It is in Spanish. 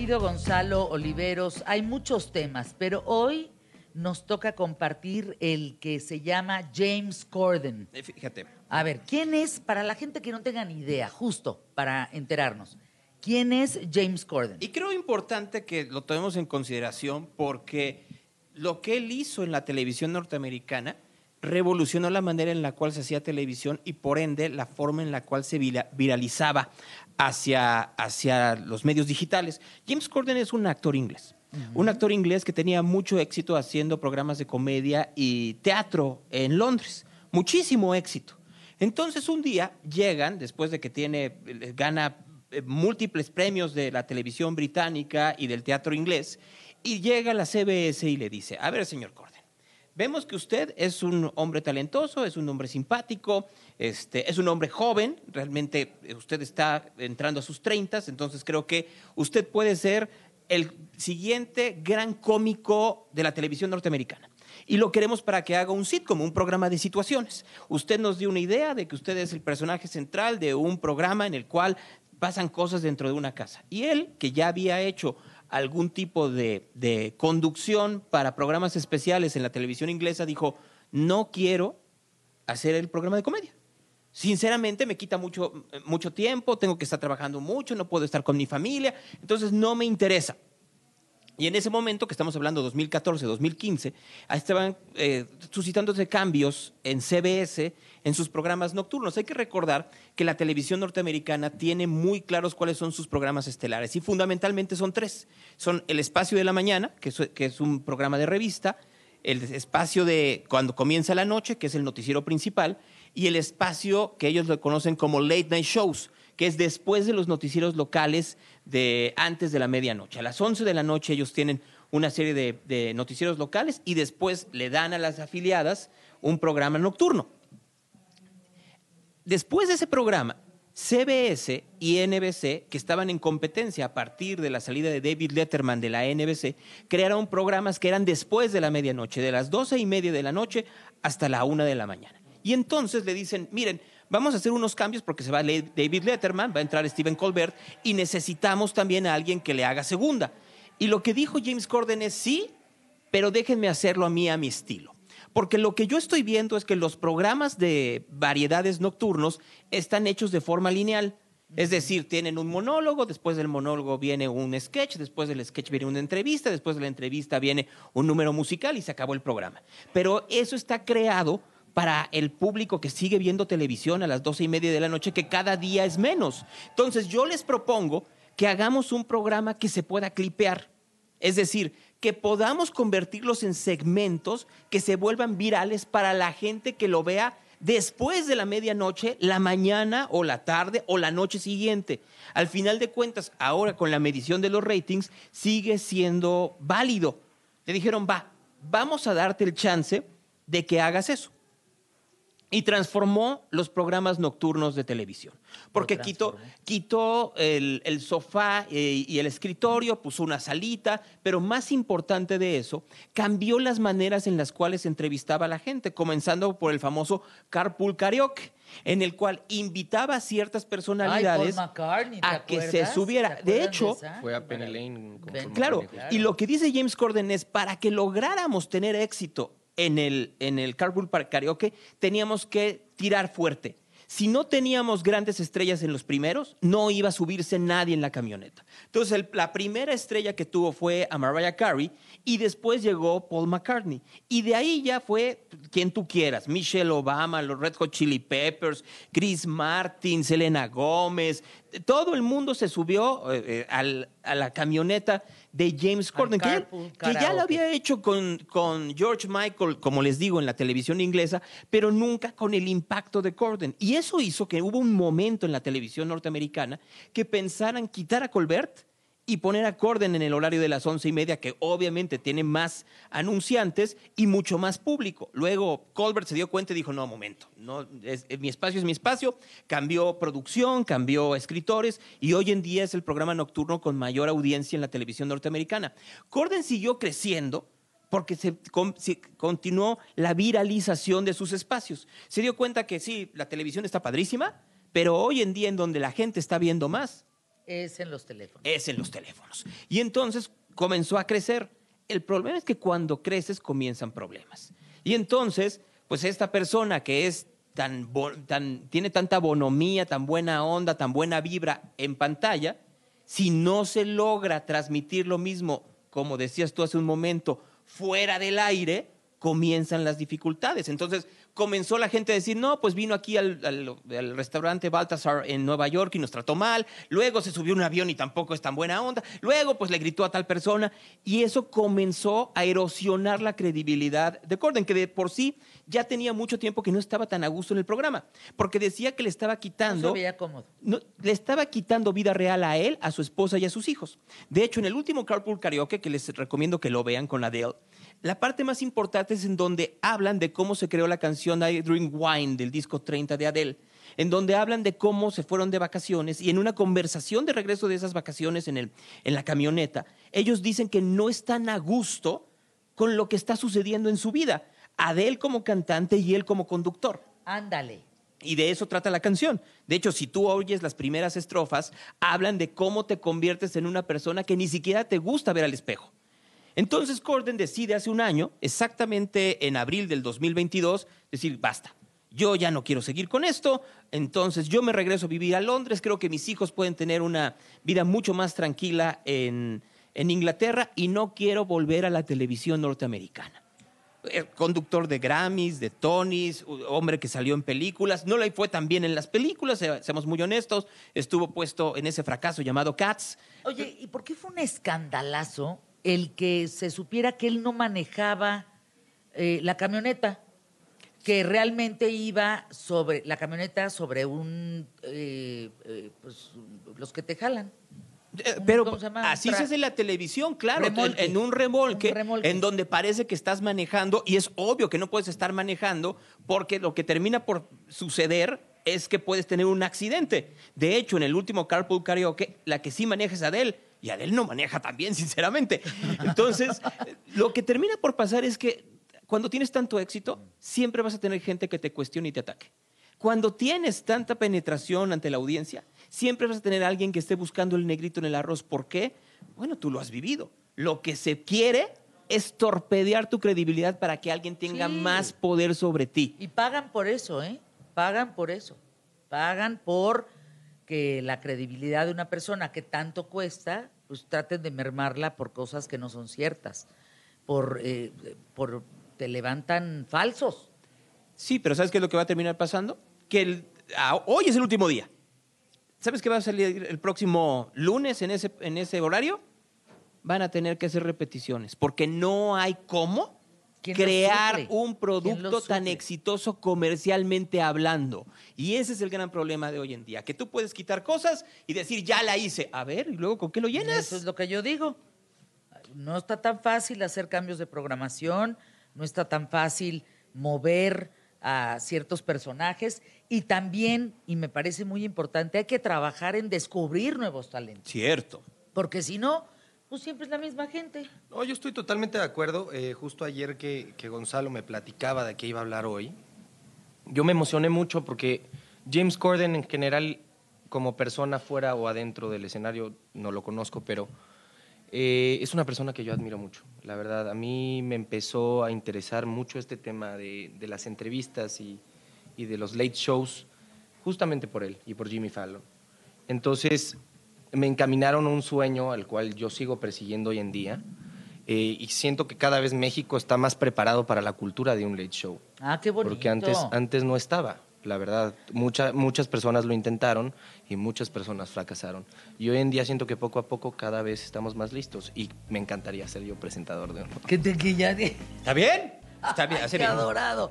querido Gonzalo Oliveros, hay muchos temas, pero hoy nos toca compartir el que se llama James Corden. Eh, fíjate. A ver, ¿quién es, para la gente que no tenga ni idea, justo para enterarnos, quién es James Corden? Y creo importante que lo tomemos en consideración porque lo que él hizo en la televisión norteamericana revolucionó la manera en la cual se hacía televisión y por ende la forma en la cual se viralizaba hacia, hacia los medios digitales. James Corden es un actor inglés. Un actor inglés que tenía mucho éxito haciendo programas de comedia y teatro en Londres. Muchísimo éxito. Entonces un día llegan, después de que tiene, eh, gana eh, múltiples premios de la televisión británica y del teatro inglés, y llega la CBS y le dice, a ver, señor Corden, vemos que usted es un hombre talentoso, es un hombre simpático, este, es un hombre joven, realmente eh, usted está entrando a sus treintas. entonces creo que usted puede ser el siguiente gran cómico de la televisión norteamericana. Y lo queremos para que haga un sitcom, un programa de situaciones. Usted nos dio una idea de que usted es el personaje central de un programa en el cual pasan cosas dentro de una casa. Y él, que ya había hecho algún tipo de, conducción para programas especiales en la televisión inglesa, dijo, no quiero hacer el programa de comedia sinceramente me quita mucho, mucho tiempo, tengo que estar trabajando mucho, no puedo estar con mi familia, entonces no me interesa. Y en ese momento, que estamos hablando de 2014, 2015, estaban eh, suscitándose cambios en CBS, en sus programas nocturnos. Hay que recordar que la televisión norteamericana tiene muy claros cuáles son sus programas estelares y fundamentalmente son tres. Son el espacio de la mañana, que que es un programa de revista, el espacio de cuando comienza la noche, que es el noticiero principal, y el espacio que ellos lo conocen como late night shows, que es después de los noticieros locales de antes de la medianoche. A las 11 de la noche ellos tienen una serie de, noticieros locales y después le dan a las afiliadas un programa nocturno. Después de ese programa, CBS y NBC, que estaban en competencia a partir de la salida de David Letterman de la NBC, crearon programas que eran después de la medianoche, de las doce y media de la noche hasta la una de la mañana. Y entonces le dicen, miren, vamos a hacer unos cambios porque se va David Letterman, va a entrar Stephen Colbert y necesitamos también a alguien que le haga segunda. Y lo que dijo James Corden es sí, pero déjenme hacerlo a mí a mi estilo. Porque lo que yo estoy viendo es que los programas de variedades nocturnos están hechos de forma lineal. Es decir, tienen un monólogo, después del monólogo viene un sketch, después del sketch viene una entrevista, después de la entrevista viene un número musical y se acabó el programa. Pero eso está creado para el público que sigue viendo televisión a las doce y media de la noche, que cada día es menos. Entonces yo les propongo que hagamos un programa que se pueda clipear. Es decir, que podamos convertirlos en segmentos que se vuelvan virales para la gente que lo vea después de la medianoche, la mañana o la tarde o la noche siguiente. Al final de cuentas, ahora con la medición de los ratings, sigue siendo válido. Te dijeron, va, vamos a darte el chance de que hagas eso. Y transformó los programas nocturnos de televisión. Porque quitó, quitó el, sofá eh, y el escritorio, puso una salita, pero más importante de eso, cambió las maneras en las cuales entrevistaba a la gente, comenzando por el famoso carpool karaoke en el cual invitaba a ciertas personalidades a que se subiera. De hecho, fue a claro, y lo que dice James Corden es, para que lográramos tener éxito en el, en el Carpool para Karaoke, teníamos que tirar fuerte. Si no teníamos grandes estrellas en los primeros, no iba a subirse nadie en la camioneta. Entonces, la primera estrella que tuvo fue a Mariah Carey y después llegó Paul McCartney. Y de ahí ya fue quien tú quieras, Michelle Obama, los Red Hot Chili Peppers, Chris Martin, Selena Gómez, todo el mundo se subió eh, eh, a la camioneta de James Corden, que, ya lo había hecho con, George Michael, como les digo, en la televisión inglesa, pero nunca con el impacto de Corden. Y eso hizo que hubo un momento en la televisión norteamericana que pensaran quitar a Colbert y poner a Corden en el horario de las once y media, que obviamente tiene más anunciantes y mucho más público. Luego Colbert se dio cuenta y dijo, no, momento, no, mi espacio es mi espacio, cambió producción, cambió escritores y hoy en día es el programa nocturno con mayor audiencia en la televisión norteamericana. Corden siguió creciendo porque se, continuó la viralización de sus espacios. Se dio cuenta que sí, la televisión está padrísima, pero hoy en día en donde la gente está viendo más es en los teléfonos. Es en los teléfonos. Y entonces comenzó a crecer. El problema es que cuando creces comienzan problemas. Y entonces, pues esta persona que es tan, tiene tanta bonomía, tan buena onda, tan buena vibra en pantalla, si no se logra transmitir lo mismo, como decías tú hace un momento, fuera del aire, comienzan las dificultades. Entonces comenzó la gente a decir, no, pues vino aquí al, restaurante Baltasar en Nueva York y nos trató mal, luego se subió un avión y tampoco es tan buena onda, luego pues le gritó a tal persona y eso comenzó a erosionar la credibilidad de Corden, que de por sí ya tenía mucho tiempo que no estaba tan a gusto en el programa, porque decía que le estaba quitando... veía cómodo. le estaba quitando vida real a él, a su esposa y a sus hijos. De hecho, en el último Carpool Karaoke, que les recomiendo que lo vean con Adele, la parte más importante es en donde hablan de cómo se creó la canción I Drink Wine del disco 30 de Adele, en donde hablan de cómo se fueron de vacaciones y en una conversación de regreso de esas vacaciones en, en la camioneta, ellos dicen que no están a gusto con lo que está sucediendo en su vida, Adele como cantante y él como conductor. Ándale. Y de eso trata la canción. De hecho, si tú oyes las primeras estrofas, hablan de cómo te conviertes en una persona que ni siquiera te gusta ver al espejo. Entonces Corden decide hace un año, exactamente en abril del 2022, decir, basta, yo ya no quiero seguir con esto, entonces yo me regreso a vivir a Londres, creo que mis hijos pueden tener una vida mucho más tranquila en, Inglaterra y no quiero volver a la televisión norteamericana. Eh, conductor de Grammys, de Tonys, hombre que salió en películas, no le fue tan bien en las películas, seamos muy honestos, estuvo puesto en ese fracaso llamado Cats. Oye, ¿y por qué fue un escandalazo el que se supiera que él no manejaba eh, la camioneta, que realmente iba sobre la camioneta sobre un, eh, eh, pues, los que te jalan. Pero así se hace la televisión, claro, en un remolque, en donde parece que estás manejando y es obvio que no puedes estar manejando porque lo que termina por suceder es que puedes tener un accidente. De hecho, en el último Carpool Karaoke, la que sí maneja es Adele y Adel no maneja tan bien, sinceramente. Entonces, lo que termina por pasar es que cuando tienes tanto éxito, siempre vas a tener gente que te cuestione y te ataque. Cuando tienes tanta penetración ante la audiencia, siempre vas a tener alguien que esté buscando el negrito en el arroz. ¿Por qué? Bueno, tú lo has vivido. Lo que se quiere es torpedear tu credibilidad para que alguien tenga más poder sobre ti. Y pagan por eso, ¿eh? Pagan por eso. Pagan por que la credibilidad de una persona que tanto cuesta, pues traten de mermarla por cosas que no son ciertas, por, eh, por te levantan falsos. Sí, pero ¿sabes qué es lo que va a terminar pasando? Que hoy es el último día. ¿Sabes qué va a salir el próximo lunes en ese, en ese horario? Van a tener que hacer repeticiones, porque no hay cómo crear un producto tan exitoso comercialmente hablando. Y ese es el gran problema de hoy en día, que tú puedes quitar cosas y decir, ya la hice. A ver, ¿y luego con qué lo llenas? Eso es lo que yo digo. No está tan fácil hacer cambios de programación, no está tan fácil mover a ciertos personajes y también, y me parece muy importante, hay que trabajar en descubrir nuevos talentos. Cierto. Porque si no, pues siempre es la misma gente. No, yo estoy totalmente de acuerdo. Eh, justo ayer que, Gonzalo me platicaba de qué iba a hablar hoy, yo me emocioné mucho porque James Corden en general, como persona fuera o adentro del escenario, no lo conozco, pero eh, es una persona que yo admiro mucho. La verdad, a mí me empezó a interesar mucho este tema de, las entrevistas y, y de los late shows, justamente por él y por Jimmy Fallon. Entonces, me encaminaron un sueño al cual yo sigo persiguiendo hoy en día. Eh, y siento que cada vez México está más preparado para la cultura de un late show. Ah, qué bonito. Porque antes, antes no estaba, la verdad. muchas personas lo intentaron y muchas personas fracasaron. Y hoy en día siento que poco a poco cada vez estamos más listos y me encantaría ser yo presentador de uno. ¿Qué te ¿Está bien? Está bien, qué adorado.